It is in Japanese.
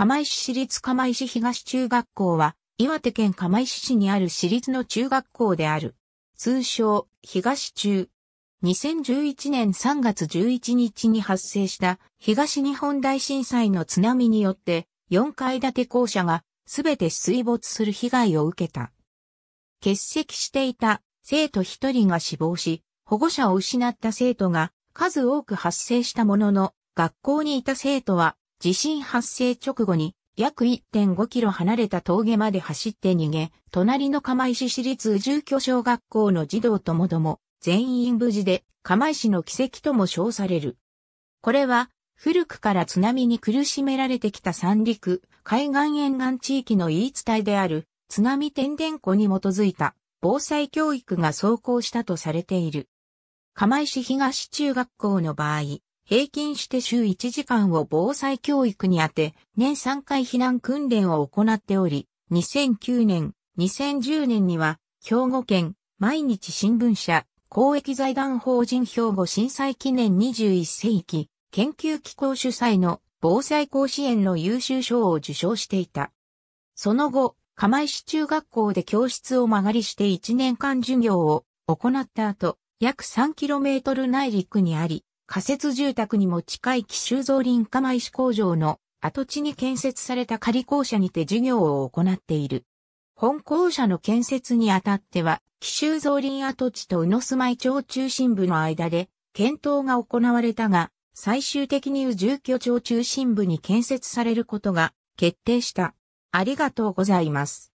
釜石市立釜石東中学校は、岩手県釜石市にある市立の中学校である。通称、東中。2011年3月11日に発生した東日本大震災の津波によって4階建て校舎がすべて水没する被害を受けた。欠席していた生徒1人が死亡し、保護者を失った生徒が数多く発生したものの、学校にいた生徒は地震発生直後に約1.5キロ離れた峠まで走って逃げ、隣の釜石市立住居小学校の児童ともども、全員無事で、釜石の奇跡とも称される。これは、古くから津波に苦しめられてきた三陸、海岸沿岸地域の言い伝えである、津波天然湖に基づいた、防災教育が走行したとされている。釜石東中学校の場合、平均して週1時間を防災教育に当て、年3回避難訓練を行っており、2009年、2010年には、兵庫県、毎日新聞社、公益財団法人兵庫震災記念21世紀、研究機構主催の防災甲子園の優秀賞を受賞していた。その後、釜石中学校で教室を曲がりして1年間授業を行った後、約 3km 内陸にあり、仮設住宅にも近い奇襲造林釜石工場の跡地に建設された仮校舎にて授業を行っている。本校舎の建設にあたっては、奇襲造林跡地と宇野住まい町中心部の間で検討が行われたが、最終的に宇住居町中心部に建設されることが決定した。ありがとうございます。